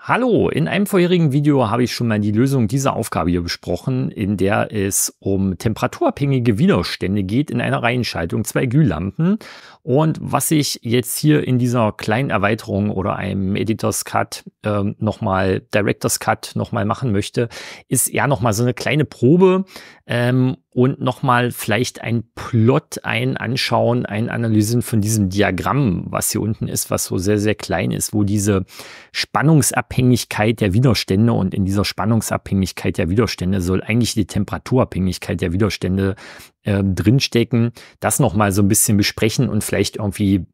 Hallo, in einem vorherigen Video habe ich schon mal die Lösung dieser Aufgabe hier besprochen, in der es um temperaturabhängige Widerstände geht in einer Reihenschaltung zwei Glühlampen. Und was ich jetzt hier in dieser kleinen Erweiterung oder einem Editors Cut ähm, nochmal, Directors Cut nochmal machen möchte, ist eher nochmal so eine kleine Probe ähm, und nochmal vielleicht ein Plot, ein Anschauen, ein Analysen von diesem Diagramm, was hier unten ist, was so sehr, sehr klein ist, wo diese Spannungsabhängigkeit Abhängigkeit der Widerstände und in dieser Spannungsabhängigkeit der Widerstände soll eigentlich die Temperaturabhängigkeit der Widerstände äh, drinstecken. Das nochmal so ein bisschen besprechen und vielleicht irgendwie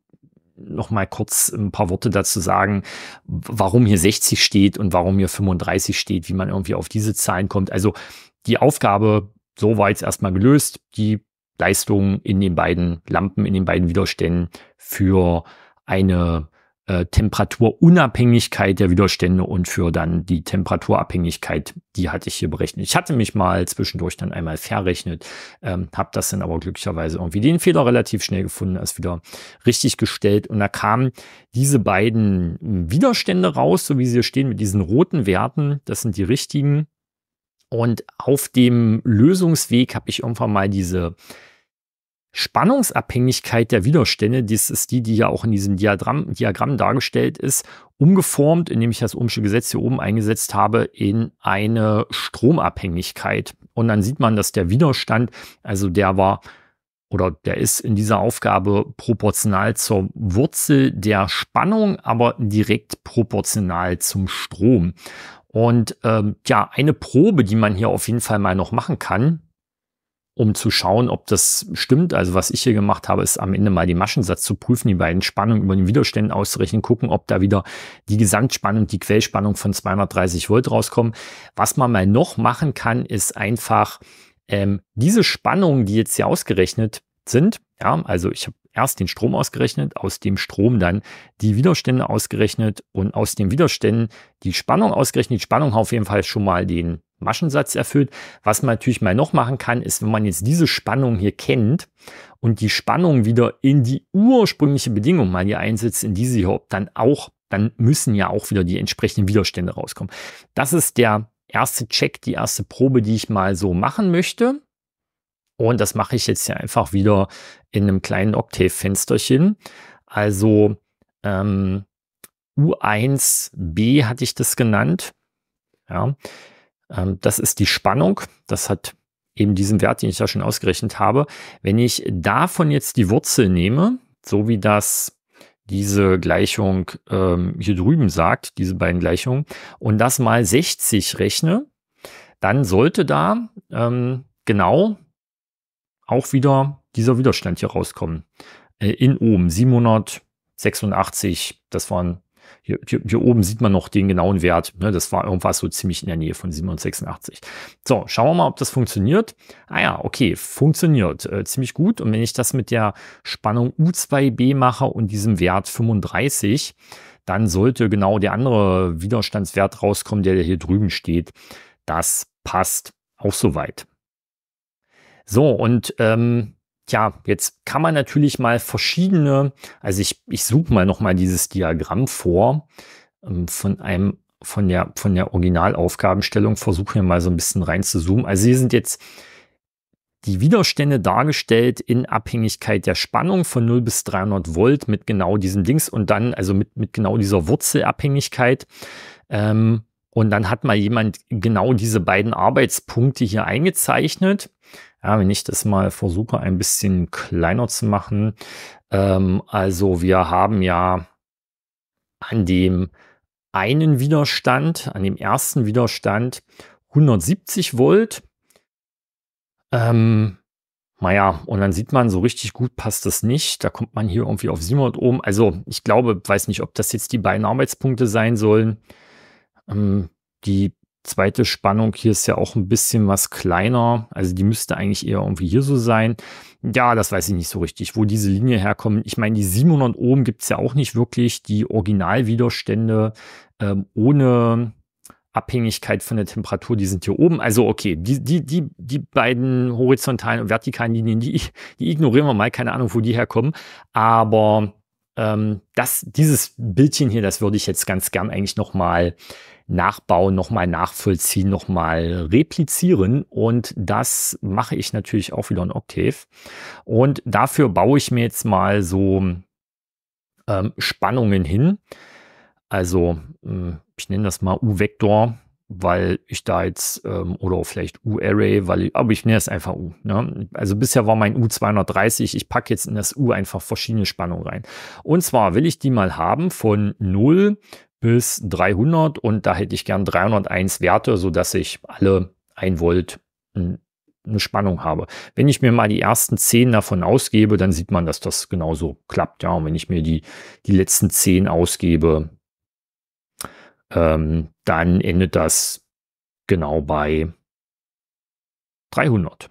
nochmal kurz ein paar Worte dazu sagen, warum hier 60 steht und warum hier 35 steht, wie man irgendwie auf diese Zahlen kommt. Also die Aufgabe so war jetzt erstmal gelöst, die Leistung in den beiden Lampen, in den beiden Widerständen für eine äh, Temperaturunabhängigkeit der Widerstände und für dann die Temperaturabhängigkeit, die hatte ich hier berechnet. Ich hatte mich mal zwischendurch dann einmal verrechnet, ähm, habe das dann aber glücklicherweise irgendwie den Fehler relativ schnell gefunden, als wieder richtig gestellt und da kamen diese beiden Widerstände raus, so wie sie hier stehen mit diesen roten Werten, das sind die richtigen. Und auf dem Lösungsweg habe ich irgendwann mal diese Spannungsabhängigkeit der Widerstände, das ist die, die ja auch in diesem Diagramm, Diagramm dargestellt ist, umgeformt, indem ich das Ohmsche Gesetz hier oben eingesetzt habe, in eine Stromabhängigkeit. Und dann sieht man, dass der Widerstand, also der war oder der ist in dieser Aufgabe proportional zur Wurzel der Spannung, aber direkt proportional zum Strom. Und ähm, ja, eine Probe, die man hier auf jeden Fall mal noch machen kann, um zu schauen, ob das stimmt. Also was ich hier gemacht habe, ist am Ende mal den Maschensatz zu prüfen, die beiden Spannungen über den Widerständen auszurechnen, gucken, ob da wieder die Gesamtspannung, die Quellspannung von 230 Volt rauskommen. Was man mal noch machen kann, ist einfach ähm, diese Spannungen, die jetzt hier ausgerechnet sind, ja, also ich habe erst den Strom ausgerechnet, aus dem Strom dann die Widerstände ausgerechnet und aus den Widerständen die Spannung ausgerechnet. Die Spannung hat auf jeden Fall schon mal den Maschensatz erfüllt. Was man natürlich mal noch machen kann, ist, wenn man jetzt diese Spannung hier kennt und die Spannung wieder in die ursprüngliche Bedingung mal hier einsetzt, in diese sie hier dann auch, dann müssen ja auch wieder die entsprechenden Widerstände rauskommen. Das ist der erste Check, die erste Probe, die ich mal so machen möchte. Und das mache ich jetzt hier einfach wieder in einem kleinen Oktavfensterchen. Also ähm, U1b hatte ich das genannt. Ja, ähm, das ist die Spannung. Das hat eben diesen Wert, den ich ja schon ausgerechnet habe. Wenn ich davon jetzt die Wurzel nehme, so wie das diese Gleichung ähm, hier drüben sagt, diese beiden Gleichungen, und das mal 60 rechne, dann sollte da ähm, genau auch wieder dieser Widerstand hier rauskommen. Äh, in oben 786, das waren, hier, hier, hier, oben sieht man noch den genauen Wert. Ne? Das war irgendwas so ziemlich in der Nähe von 786. So, schauen wir mal, ob das funktioniert. Ah ja, okay, funktioniert äh, ziemlich gut. Und wenn ich das mit der Spannung U2b mache und diesem Wert 35, dann sollte genau der andere Widerstandswert rauskommen, der hier drüben steht. Das passt auch soweit. So, und ähm, ja, jetzt kann man natürlich mal verschiedene, also ich, ich suche mal nochmal dieses Diagramm vor ähm, von einem von der, von der Originalaufgabenstellung, versuche hier mal so ein bisschen rein zu zoomen. Also hier sind jetzt die Widerstände dargestellt in Abhängigkeit der Spannung von 0 bis 300 Volt mit genau diesem Dings und dann, also mit, mit genau dieser Wurzelabhängigkeit. Ähm, und dann hat mal jemand genau diese beiden Arbeitspunkte hier eingezeichnet ja, wenn ich das mal versuche, ein bisschen kleiner zu machen. Ähm, also wir haben ja an dem einen Widerstand, an dem ersten Widerstand 170 Volt. Ähm, naja, und dann sieht man, so richtig gut passt das nicht. Da kommt man hier irgendwie auf 700 Ohm. Also ich glaube, weiß nicht, ob das jetzt die beiden Arbeitspunkte sein sollen. Ähm, die Zweite Spannung hier ist ja auch ein bisschen was kleiner. Also die müsste eigentlich eher irgendwie hier so sein. Ja, das weiß ich nicht so richtig, wo diese Linie herkommt. Ich meine, die 700 Ohm gibt es ja auch nicht wirklich. Die Originalwiderstände ähm, ohne Abhängigkeit von der Temperatur, die sind hier oben. Also okay, die, die, die, die beiden horizontalen und vertikalen Linien, die, die ignorieren wir mal. Keine Ahnung, wo die herkommen. Aber ähm, das, dieses Bildchen hier, das würde ich jetzt ganz gern eigentlich noch mal nachbauen, nochmal nachvollziehen, nochmal replizieren. Und das mache ich natürlich auch wieder in Octave. Und dafür baue ich mir jetzt mal so ähm, Spannungen hin. Also hm, ich nenne das mal U-Vektor, weil ich da jetzt, ähm, oder vielleicht U-Array, weil ich, aber ich nenne es einfach U. Ne? Also bisher war mein U 230, ich packe jetzt in das U einfach verschiedene Spannungen rein. Und zwar will ich die mal haben von 0 bis 300 und da hätte ich gern 301 Werte, sodass ich alle 1 Volt eine Spannung habe. Wenn ich mir mal die ersten 10 davon ausgebe, dann sieht man, dass das genauso klappt. Ja, und wenn ich mir die, die letzten 10 ausgebe, ähm, dann endet das genau bei 300.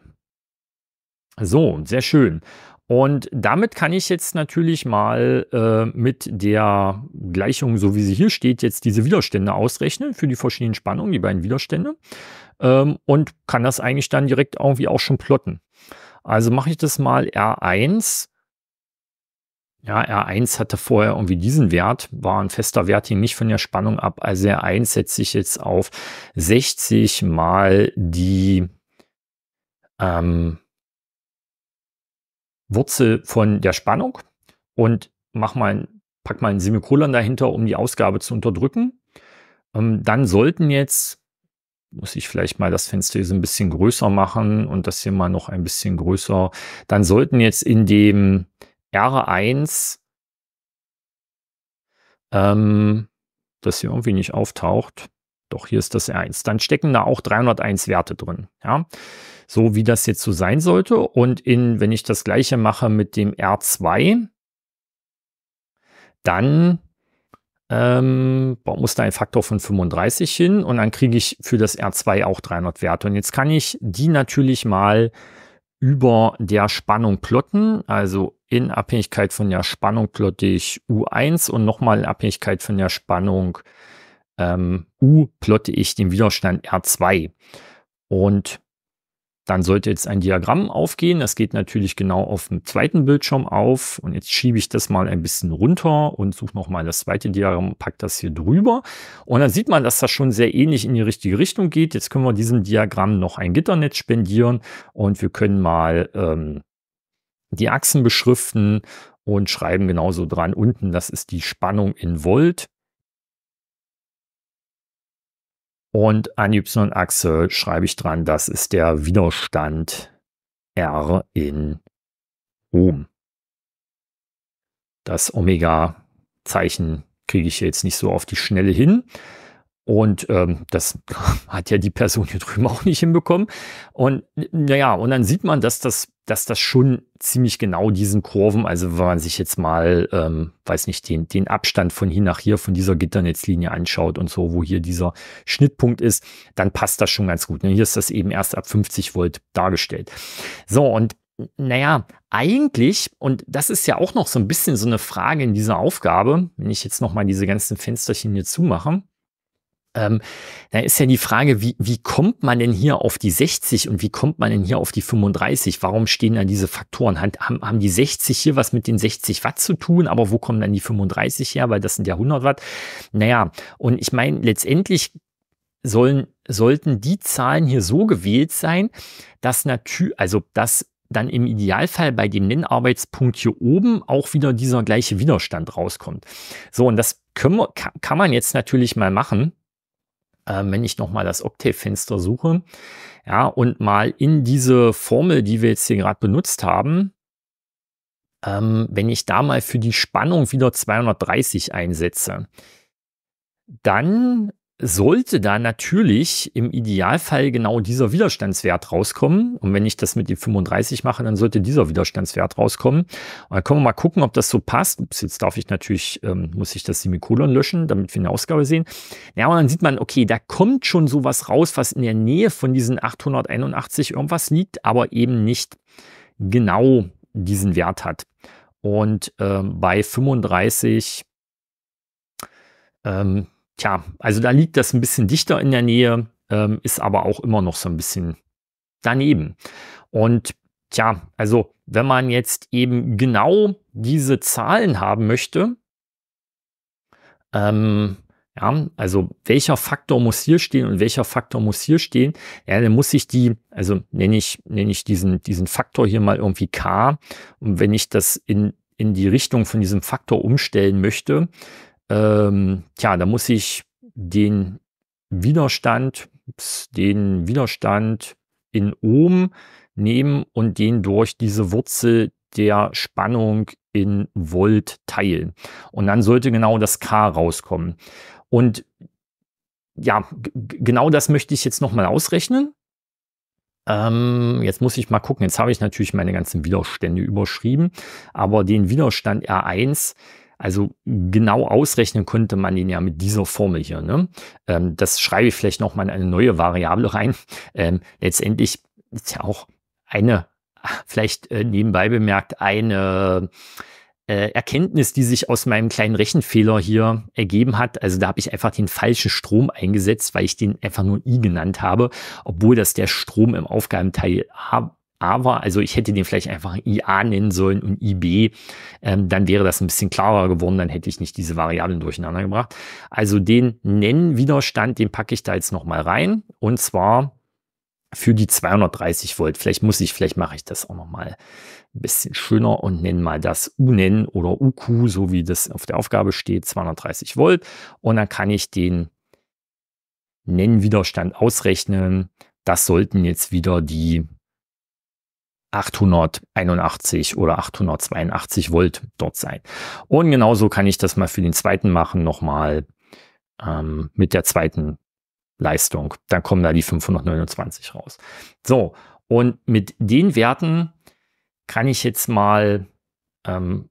So, sehr schön. Und damit kann ich jetzt natürlich mal äh, mit der Gleichung, so wie sie hier steht, jetzt diese Widerstände ausrechnen für die verschiedenen Spannungen, die beiden Widerstände. Ähm, und kann das eigentlich dann direkt irgendwie auch schon plotten. Also mache ich das mal R1. Ja, R1 hatte vorher irgendwie diesen Wert, war ein fester Wert, hing nicht von der Spannung ab. Also R1 setze ich jetzt auf 60 mal die ähm, Wurzel von der Spannung und mach mal ein, pack mal ein Semikolon dahinter, um die Ausgabe zu unterdrücken. Ähm, dann sollten jetzt, muss ich vielleicht mal das Fenster hier so ein bisschen größer machen und das hier mal noch ein bisschen größer, dann sollten jetzt in dem R1 ähm, das hier irgendwie nicht auftaucht. Doch hier ist das R1. Dann stecken da auch 301 Werte drin. Ja, so wie das jetzt so sein sollte. Und in, wenn ich das gleiche mache mit dem R2, dann ähm, muss da ein Faktor von 35 hin und dann kriege ich für das R2 auch 300 Werte. Und jetzt kann ich die natürlich mal über der Spannung plotten. Also in Abhängigkeit von der Spannung plotte ich U1 und nochmal in Abhängigkeit von der Spannung U1 ähm, U plotte ich den Widerstand R2. Und dann sollte jetzt ein Diagramm aufgehen. Das geht natürlich genau auf dem zweiten Bildschirm auf. Und jetzt schiebe ich das mal ein bisschen runter und suche nochmal das zweite Diagramm, pack das hier drüber. Und dann sieht man, dass das schon sehr ähnlich in die richtige Richtung geht. Jetzt können wir diesem Diagramm noch ein Gitternetz spendieren und wir können mal ähm, die Achsen beschriften und schreiben genauso dran unten, das ist die Spannung in Volt. Und an die Y-Achse schreibe ich dran, das ist der Widerstand R in Ohm. Das Omega-Zeichen kriege ich jetzt nicht so auf die Schnelle hin. Und ähm, das hat ja die Person hier drüben auch nicht hinbekommen. Und naja, und dann sieht man, dass das, dass das schon ziemlich genau diesen Kurven, also wenn man sich jetzt mal, ähm, weiß nicht, den, den Abstand von hier nach hier, von dieser Gitternetzlinie anschaut und so, wo hier dieser Schnittpunkt ist, dann passt das schon ganz gut. Ne? Hier ist das eben erst ab 50 Volt dargestellt. So, und naja, eigentlich, und das ist ja auch noch so ein bisschen so eine Frage in dieser Aufgabe, wenn ich jetzt nochmal diese ganzen Fensterchen hier zumache, ähm, da ist ja die Frage, wie, wie kommt man denn hier auf die 60 und wie kommt man denn hier auf die 35? Warum stehen dann diese Faktoren? Haben, haben die 60 hier was mit den 60 Watt zu tun? Aber wo kommen dann die 35 her? Weil das sind ja 100 Watt. Naja, und ich meine, letztendlich sollen, sollten die Zahlen hier so gewählt sein, dass natürlich, also dass dann im Idealfall bei dem Nennarbeitspunkt hier oben auch wieder dieser gleiche Widerstand rauskommt. So, und das können wir, kann man jetzt natürlich mal machen äh, wenn ich nochmal das Octave-Fenster suche, ja, und mal in diese Formel, die wir jetzt hier gerade benutzt haben, ähm, wenn ich da mal für die Spannung wieder 230 einsetze, dann sollte da natürlich im Idealfall genau dieser Widerstandswert rauskommen. Und wenn ich das mit die 35 mache, dann sollte dieser Widerstandswert rauskommen. Und dann können wir mal gucken, ob das so passt. Ups, jetzt darf ich natürlich, ähm, muss ich das Semikolon löschen, damit wir eine Ausgabe sehen. Ja, und dann sieht man, okay, da kommt schon sowas raus, was in der Nähe von diesen 881 irgendwas liegt, aber eben nicht genau diesen Wert hat. Und ähm, bei 35 ähm, Tja, also da liegt das ein bisschen dichter in der Nähe, ähm, ist aber auch immer noch so ein bisschen daneben. Und tja, also wenn man jetzt eben genau diese Zahlen haben möchte, ähm, ja, also welcher Faktor muss hier stehen und welcher Faktor muss hier stehen, ja, dann muss ich die, also nenne ich, nenne ich diesen, diesen Faktor hier mal irgendwie K. Und wenn ich das in, in die Richtung von diesem Faktor umstellen möchte, ähm, tja, da muss ich den Widerstand, den Widerstand in Ohm nehmen und den durch diese Wurzel der Spannung in Volt teilen. Und dann sollte genau das K rauskommen. Und ja, genau das möchte ich jetzt nochmal ausrechnen. Ähm, jetzt muss ich mal gucken. Jetzt habe ich natürlich meine ganzen Widerstände überschrieben, aber den Widerstand R1, also genau ausrechnen konnte man ihn ja mit dieser Formel hier. Ne? Ähm, das schreibe ich vielleicht nochmal in eine neue Variable rein. Ähm, letztendlich ist ja auch eine, vielleicht äh, nebenbei bemerkt, eine äh, Erkenntnis, die sich aus meinem kleinen Rechenfehler hier ergeben hat. Also da habe ich einfach den falschen Strom eingesetzt, weil ich den einfach nur I genannt habe, obwohl das der Strom im Aufgabenteil A aber, also ich hätte den vielleicht einfach IA nennen sollen und IB, ähm, dann wäre das ein bisschen klarer geworden, dann hätte ich nicht diese Variablen durcheinander gebracht. Also den Nennwiderstand, den packe ich da jetzt nochmal rein und zwar für die 230 Volt. Vielleicht muss ich, vielleicht mache ich das auch nochmal ein bisschen schöner und nenne mal das UNEN oder UQ, so wie das auf der Aufgabe steht, 230 Volt. Und dann kann ich den Nennwiderstand ausrechnen. Das sollten jetzt wieder die 881 oder 882 Volt dort sein. Und genauso kann ich das mal für den zweiten machen, nochmal ähm, mit der zweiten Leistung. Dann kommen da die 529 raus. So, und mit den Werten kann ich jetzt mal ähm,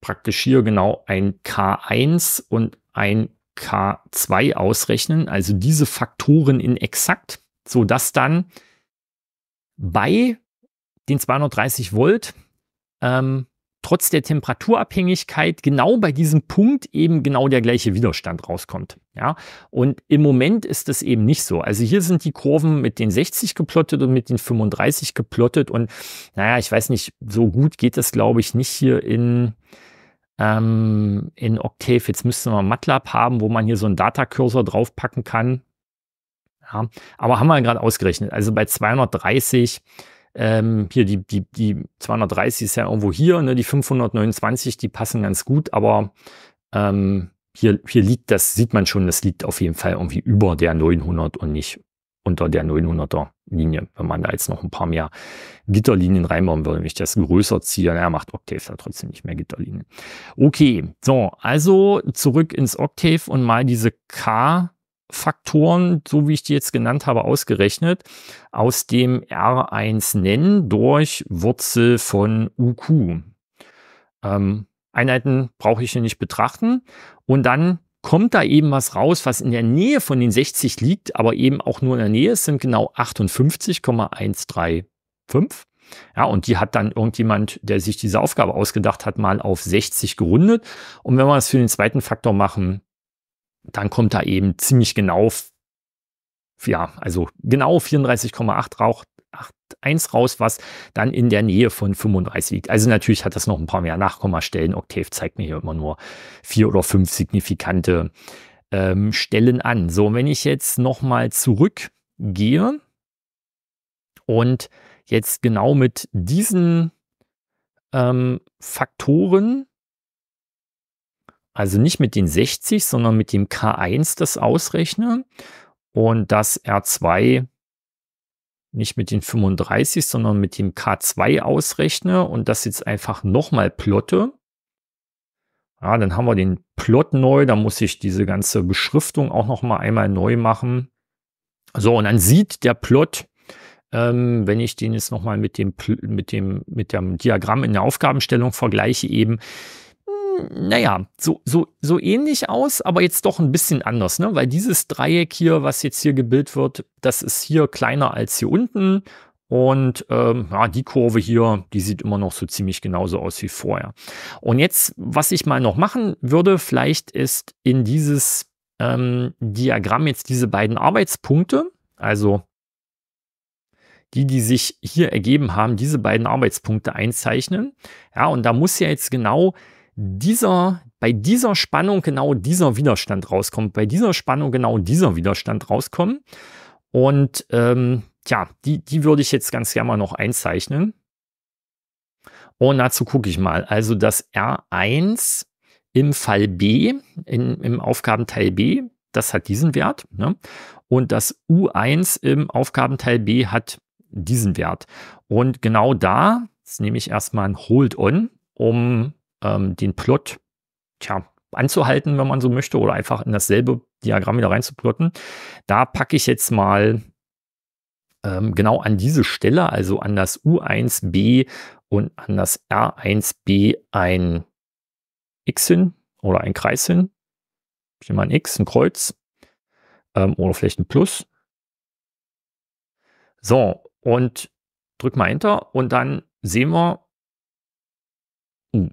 praktisch hier genau ein K1 und ein K2 ausrechnen, also diese Faktoren in exakt, sodass dann bei den 230 Volt ähm, trotz der Temperaturabhängigkeit genau bei diesem Punkt eben genau der gleiche Widerstand rauskommt. Ja? Und im Moment ist das eben nicht so. Also hier sind die Kurven mit den 60 geplottet und mit den 35 geplottet. Und naja, ich weiß nicht, so gut geht das, glaube ich, nicht hier in, ähm, in Octave. Jetzt müsste man MATLAB haben, wo man hier so einen Data-Cursor draufpacken kann. Ja, aber haben wir gerade ausgerechnet. Also bei 230 ähm, hier die, die, die 230 ist ja irgendwo hier, ne? die 529, die passen ganz gut, aber ähm, hier, hier liegt das, sieht man schon, das liegt auf jeden Fall irgendwie über der 900 und nicht unter der 900er Linie, wenn man da jetzt noch ein paar mehr Gitterlinien reinbauen würde, wenn ich das größer ziehe, naja, macht Octave da trotzdem nicht mehr Gitterlinien. Okay, so, also zurück ins Octave und mal diese K Faktoren, so wie ich die jetzt genannt habe, ausgerechnet, aus dem R1 nennen durch Wurzel von UQ. Ähm, Einheiten brauche ich hier nicht betrachten. Und dann kommt da eben was raus, was in der Nähe von den 60 liegt, aber eben auch nur in der Nähe. Es sind genau 58,135. Ja, und die hat dann irgendjemand, der sich diese Aufgabe ausgedacht hat, mal auf 60 gerundet. Und wenn wir das für den zweiten Faktor machen, dann kommt da eben ziemlich genau, ja, also genau 34,8 Rauch, 8,1 raus, was dann in der Nähe von 35 liegt. Also natürlich hat das noch ein paar mehr Nachkommastellen. Octave zeigt mir hier immer nur vier oder fünf signifikante ähm, Stellen an. So, wenn ich jetzt nochmal zurückgehe und jetzt genau mit diesen ähm, Faktoren also nicht mit den 60, sondern mit dem K1 das ausrechne und das R2 nicht mit den 35, sondern mit dem K2 ausrechne und das jetzt einfach nochmal plotte, ja, dann haben wir den Plot neu, da muss ich diese ganze Beschriftung auch nochmal einmal neu machen. So, und dann sieht der Plot, ähm, wenn ich den jetzt nochmal mit dem, mit dem, mit dem Diagramm in der Aufgabenstellung vergleiche eben, naja, so, so, so ähnlich aus, aber jetzt doch ein bisschen anders, ne? Weil dieses Dreieck hier, was jetzt hier gebildet wird, das ist hier kleiner als hier unten. Und ähm, ja, die Kurve hier, die sieht immer noch so ziemlich genauso aus wie vorher. Und jetzt, was ich mal noch machen würde, vielleicht ist in dieses ähm, Diagramm jetzt diese beiden Arbeitspunkte, also die, die sich hier ergeben haben, diese beiden Arbeitspunkte einzeichnen. Ja, und da muss ja jetzt genau dieser, bei dieser Spannung genau dieser Widerstand rauskommt, bei dieser Spannung genau dieser Widerstand rauskommt. Und ähm, tja, die, die würde ich jetzt ganz gerne mal noch einzeichnen. Und dazu gucke ich mal. Also das R1 im Fall B, in, im Aufgabenteil B, das hat diesen Wert. Ne? Und das U1 im Aufgabenteil B hat diesen Wert. Und genau da, jetzt nehme ich erstmal ein Hold On, um ähm, den Plot tja, anzuhalten, wenn man so möchte, oder einfach in dasselbe Diagramm wieder reinzuplotten. Da packe ich jetzt mal ähm, genau an diese Stelle, also an das U1b und an das R1b ein X hin oder ein Kreis hin. Ich nehme mal ein X, ein Kreuz ähm, oder vielleicht ein Plus. So, und drück mal Enter und dann sehen wir, uh,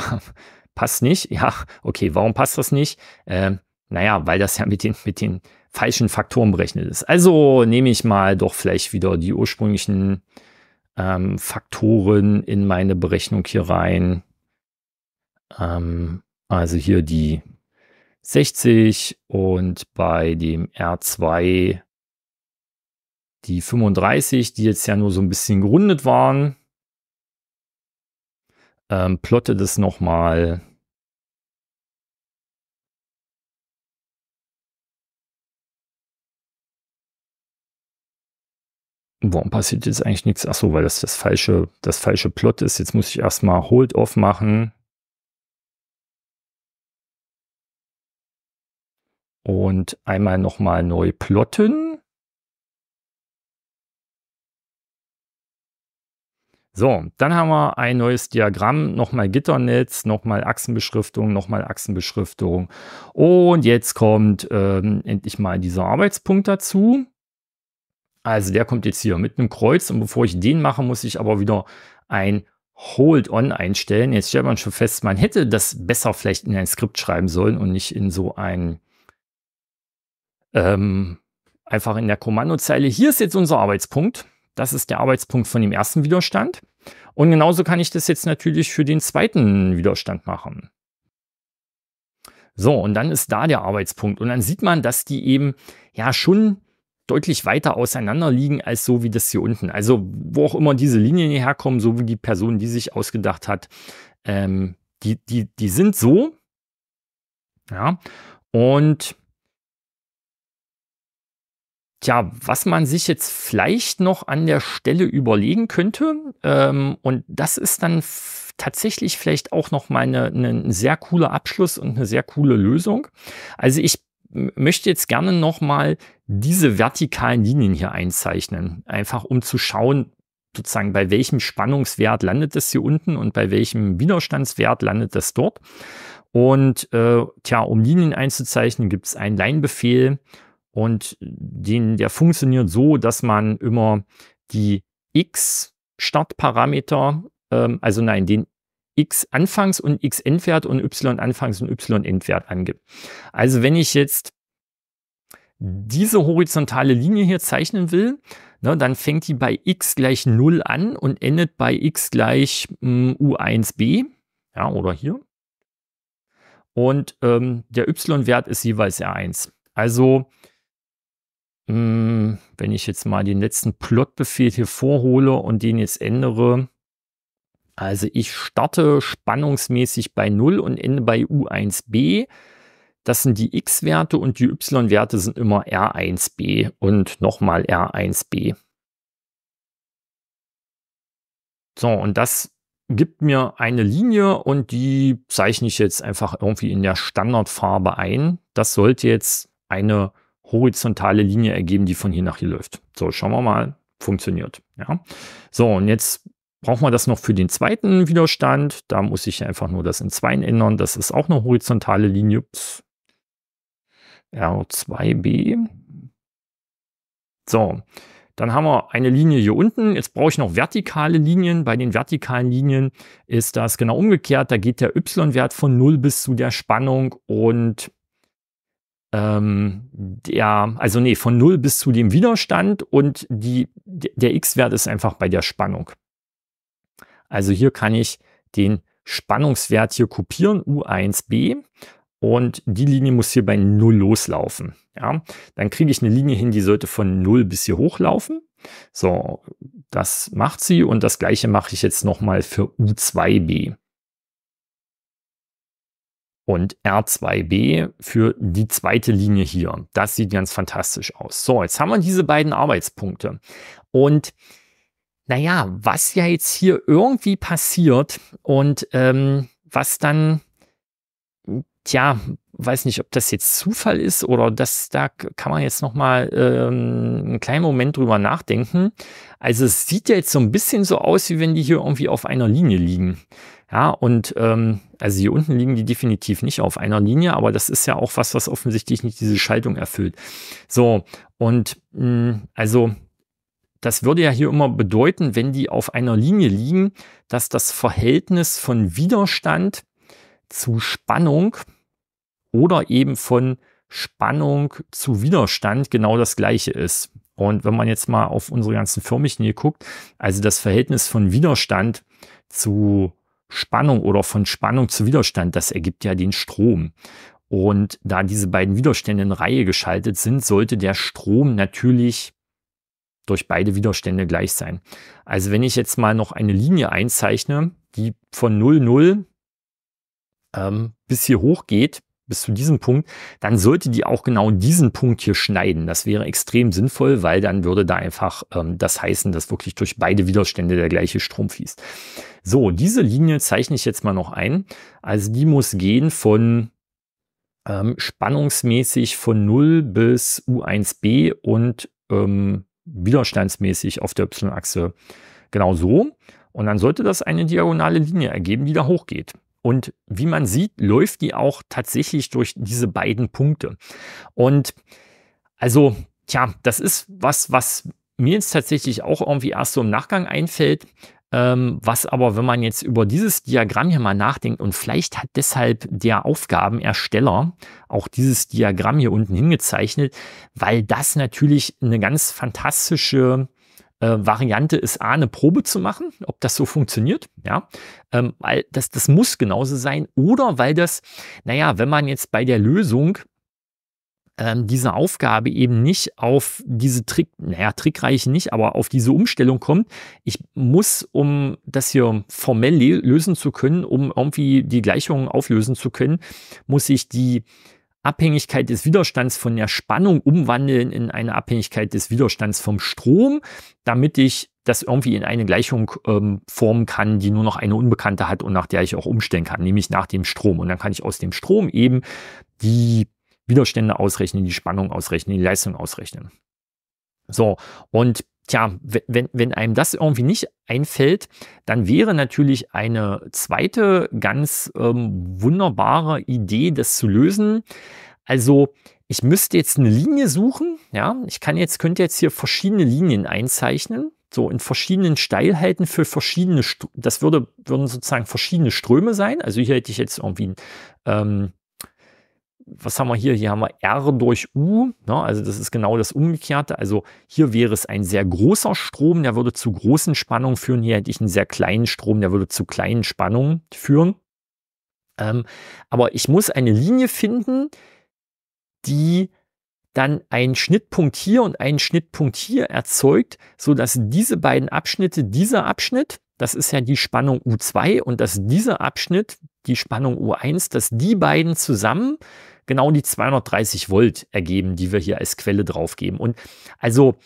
passt nicht. Ja, okay, warum passt das nicht? Äh, naja, weil das ja mit den, mit den falschen Faktoren berechnet ist. Also nehme ich mal doch vielleicht wieder die ursprünglichen ähm, Faktoren in meine Berechnung hier rein. Ähm, also hier die 60 und bei dem R2 die 35, die jetzt ja nur so ein bisschen gerundet waren ähm, plotte das nochmal. Warum passiert jetzt eigentlich nichts? Ach so, weil das das falsche, das falsche Plot ist. Jetzt muss ich erstmal Hold off machen. Und einmal nochmal neu plotten. So, dann haben wir ein neues Diagramm, nochmal Gitternetz, nochmal Achsenbeschriftung, nochmal Achsenbeschriftung. Und jetzt kommt ähm, endlich mal dieser Arbeitspunkt dazu. Also der kommt jetzt hier mit einem Kreuz und bevor ich den mache, muss ich aber wieder ein Hold On einstellen. Jetzt stellt man schon fest, man hätte das besser vielleicht in ein Skript schreiben sollen und nicht in so ein ähm, einfach in der Kommandozeile. Hier ist jetzt unser Arbeitspunkt. Das ist der Arbeitspunkt von dem ersten Widerstand. Und genauso kann ich das jetzt natürlich für den zweiten Widerstand machen. So, und dann ist da der Arbeitspunkt. Und dann sieht man, dass die eben ja schon deutlich weiter auseinander liegen als so wie das hier unten. Also wo auch immer diese Linien hierher kommen, so wie die Person, die sich ausgedacht hat, ähm, die, die, die sind so. Ja, und Tja, was man sich jetzt vielleicht noch an der Stelle überlegen könnte, ähm, und das ist dann tatsächlich vielleicht auch noch mal ein sehr cooler Abschluss und eine sehr coole Lösung. Also ich möchte jetzt gerne noch mal diese vertikalen Linien hier einzeichnen, einfach um zu schauen, sozusagen bei welchem Spannungswert landet das hier unten und bei welchem Widerstandswert landet das dort. Und äh, tja, um Linien einzuzeichnen, gibt es einen Leinbefehl befehl und den, der funktioniert so, dass man immer die x Startparameter, ähm, also nein, den x Anfangs- und x Endwert und y Anfangs- und y Endwert angibt. Also wenn ich jetzt diese horizontale Linie hier zeichnen will, ne, dann fängt die bei x gleich 0 an und endet bei x gleich mh, mm, u1b, ja, oder hier. Und ähm, der y-Wert ist jeweils r1. Also hm, wenn ich jetzt mal den letzten Plotbefehl hier vorhole und den jetzt ändere. Also ich starte spannungsmäßig bei 0 und ende bei U1b. Das sind die x-Werte und die y-Werte sind immer R1b und nochmal R1b. So, und das gibt mir eine Linie und die zeichne ich jetzt einfach irgendwie in der Standardfarbe ein. Das sollte jetzt eine horizontale Linie ergeben, die von hier nach hier läuft. So, schauen wir mal, funktioniert. Ja. So, und jetzt brauchen wir das noch für den zweiten Widerstand. Da muss ich einfach nur das in 2 ändern. Das ist auch eine horizontale Linie. Ups. R2B. So, dann haben wir eine Linie hier unten. Jetzt brauche ich noch vertikale Linien. Bei den vertikalen Linien ist das genau umgekehrt. Da geht der y-Wert von 0 bis zu der Spannung und ähm, der, also nee, von 0 bis zu dem Widerstand und die, der X-Wert ist einfach bei der Spannung. Also hier kann ich den Spannungswert hier kopieren, U1b, und die Linie muss hier bei 0 loslaufen. Ja, dann kriege ich eine Linie hin, die sollte von 0 bis hier hochlaufen. So, das macht sie und das gleiche mache ich jetzt nochmal für U2b und R2B für die zweite Linie hier. Das sieht ganz fantastisch aus. So, jetzt haben wir diese beiden Arbeitspunkte. Und naja, was ja jetzt hier irgendwie passiert und ähm, was dann, tja, weiß nicht, ob das jetzt Zufall ist oder das, da kann man jetzt nochmal ähm, einen kleinen Moment drüber nachdenken. Also es sieht ja jetzt so ein bisschen so aus, wie wenn die hier irgendwie auf einer Linie liegen. Ja, und ähm, also hier unten liegen die definitiv nicht auf einer Linie, aber das ist ja auch was, was offensichtlich nicht diese Schaltung erfüllt. So, und mh, hm, also das würde ja hier immer bedeuten, wenn die auf einer Linie liegen, dass das Verhältnis von Widerstand zu Spannung oder eben von Spannung zu Widerstand genau das gleiche ist. Und wenn man jetzt mal auf unsere ganzen Förmchen hier guckt, also das Verhältnis von Widerstand zu Spannung oder von Spannung zu Widerstand, das ergibt ja den Strom. Und da diese beiden Widerstände in Reihe geschaltet sind, sollte der Strom natürlich durch beide Widerstände gleich sein. Also wenn ich jetzt mal noch eine Linie einzeichne, die von 0, 0 ähm, bis hier hoch geht, bis zu diesem Punkt, dann sollte die auch genau diesen Punkt hier schneiden. Das wäre extrem sinnvoll, weil dann würde da einfach ähm, das heißen, dass wirklich durch beide Widerstände der gleiche Strom fließt. So, diese Linie zeichne ich jetzt mal noch ein. Also die muss gehen von ähm, spannungsmäßig von 0 bis U1b und ähm, widerstandsmäßig auf der Y-Achse genau so. Und dann sollte das eine diagonale Linie ergeben, die da hochgeht. Und wie man sieht, läuft die auch tatsächlich durch diese beiden Punkte. Und also, tja, das ist was, was mir jetzt tatsächlich auch irgendwie erst so im Nachgang einfällt. Ähm, was aber, wenn man jetzt über dieses Diagramm hier mal nachdenkt und vielleicht hat deshalb der Aufgabenersteller auch dieses Diagramm hier unten hingezeichnet, weil das natürlich eine ganz fantastische äh, Variante ist, A, eine Probe zu machen, ob das so funktioniert, ja, ähm, weil das, das muss genauso sein oder weil das, naja, wenn man jetzt bei der Lösung ähm, diese Aufgabe eben nicht auf diese Trick, naja, trickreich nicht, aber auf diese Umstellung kommt. Ich muss, um das hier formell lösen zu können, um irgendwie die Gleichungen auflösen zu können, muss ich die Abhängigkeit des Widerstands von der Spannung umwandeln in eine Abhängigkeit des Widerstands vom Strom, damit ich das irgendwie in eine Gleichung ähm, formen kann, die nur noch eine Unbekannte hat und nach der ich auch umstellen kann, nämlich nach dem Strom. Und dann kann ich aus dem Strom eben die Widerstände ausrechnen, die Spannung ausrechnen, die Leistung ausrechnen. So, und Tja, wenn, wenn einem das irgendwie nicht einfällt, dann wäre natürlich eine zweite ganz ähm, wunderbare Idee, das zu lösen. Also ich müsste jetzt eine Linie suchen. Ja, ich kann jetzt, könnte jetzt hier verschiedene Linien einzeichnen. So in verschiedenen Steilheiten für verschiedene, St das würde, würden sozusagen verschiedene Ströme sein. Also hier hätte ich jetzt irgendwie ähm, was haben wir hier? Hier haben wir R durch U. Ne? Also das ist genau das Umgekehrte. Also hier wäre es ein sehr großer Strom, der würde zu großen Spannungen führen. Hier hätte ich einen sehr kleinen Strom, der würde zu kleinen Spannungen führen. Ähm, aber ich muss eine Linie finden, die dann einen Schnittpunkt hier und einen Schnittpunkt hier erzeugt, sodass diese beiden Abschnitte, dieser Abschnitt, das ist ja die Spannung U2 und dass dieser Abschnitt, die Spannung U1, dass die beiden zusammen genau die 230 Volt ergeben, die wir hier als Quelle draufgeben. Und also,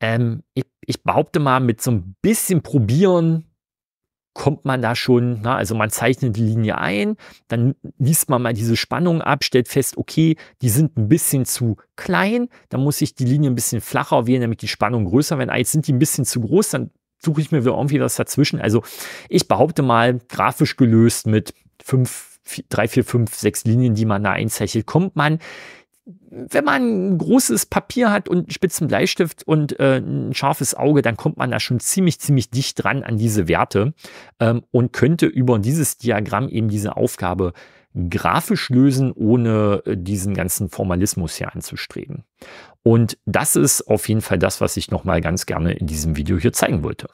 ähm, ich, ich behaupte mal, mit so ein bisschen Probieren kommt man da schon, na, ne? also man zeichnet die Linie ein, dann liest man mal diese Spannung ab, stellt fest, okay, die sind ein bisschen zu klein, dann muss ich die Linie ein bisschen flacher wählen, damit die Spannung größer wird. Ah, jetzt sind die ein bisschen zu groß, dann suche ich mir wieder irgendwie was dazwischen. Also ich behaupte mal, grafisch gelöst mit fünf drei, vier, fünf, sechs Linien, die man da einzeichnet, kommt man wenn man ein großes Papier hat und einen spitzen Bleistift und äh, ein scharfes Auge, dann kommt man da schon ziemlich, ziemlich dicht dran an diese Werte ähm, und könnte über dieses Diagramm eben diese Aufgabe grafisch lösen, ohne äh, diesen ganzen Formalismus hier anzustreben. Und das ist auf jeden Fall das, was ich nochmal ganz gerne in diesem Video hier zeigen wollte.